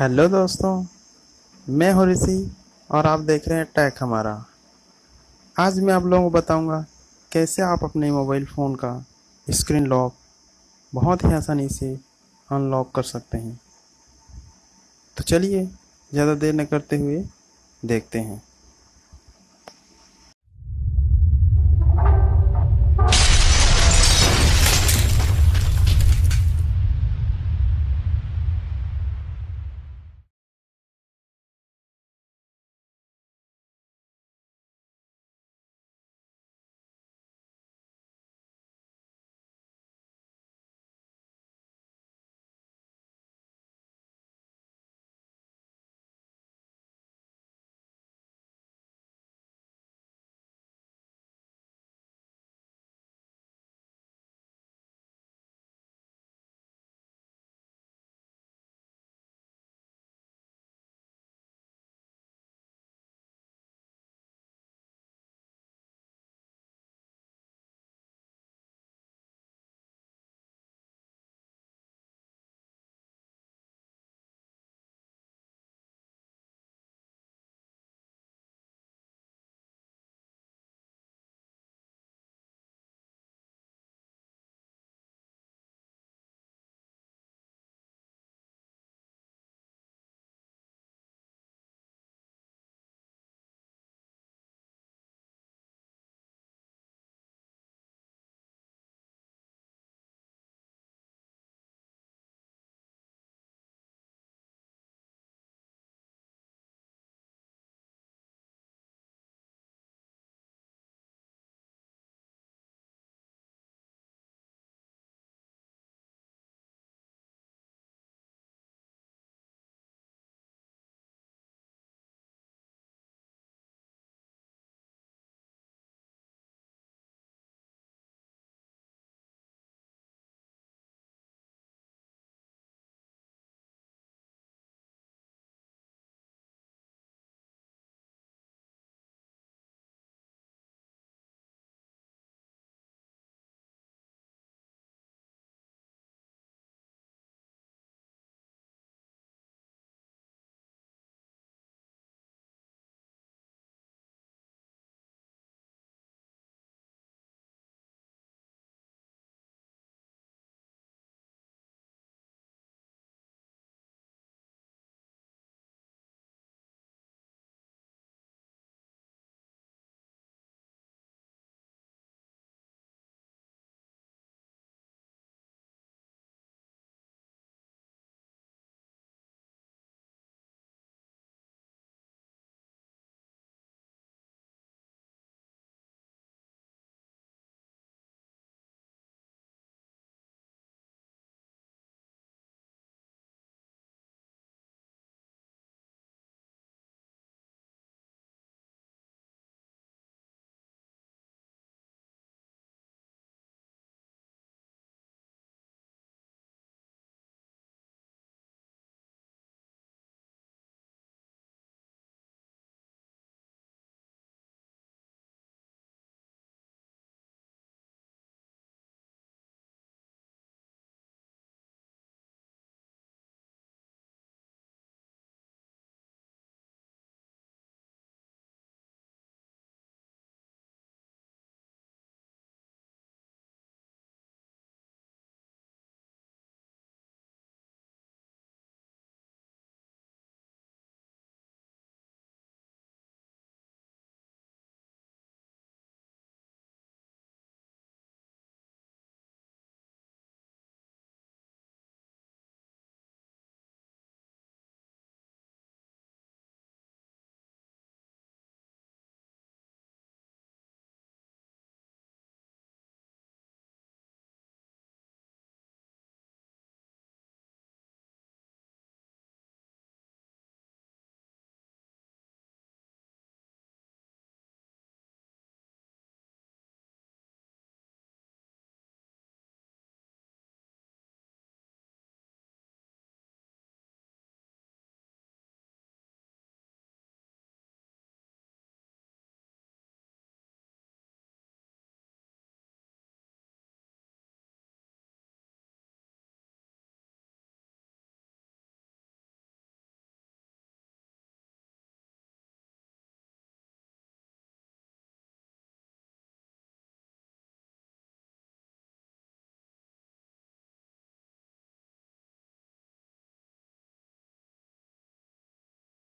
hello दोस्तों मैं हूँ ऋषि और आप देख रहे हैं टैक हमारा आज मैं आप लोगों को बताऊंगा कैसे आप अपने मोबाइल फ़ोन का स्क्रीन लॉक बहुत ही आसानी से अनलॉक कर सकते हैं तो चलिए ज़्यादा देर न करते हुए देखते हैं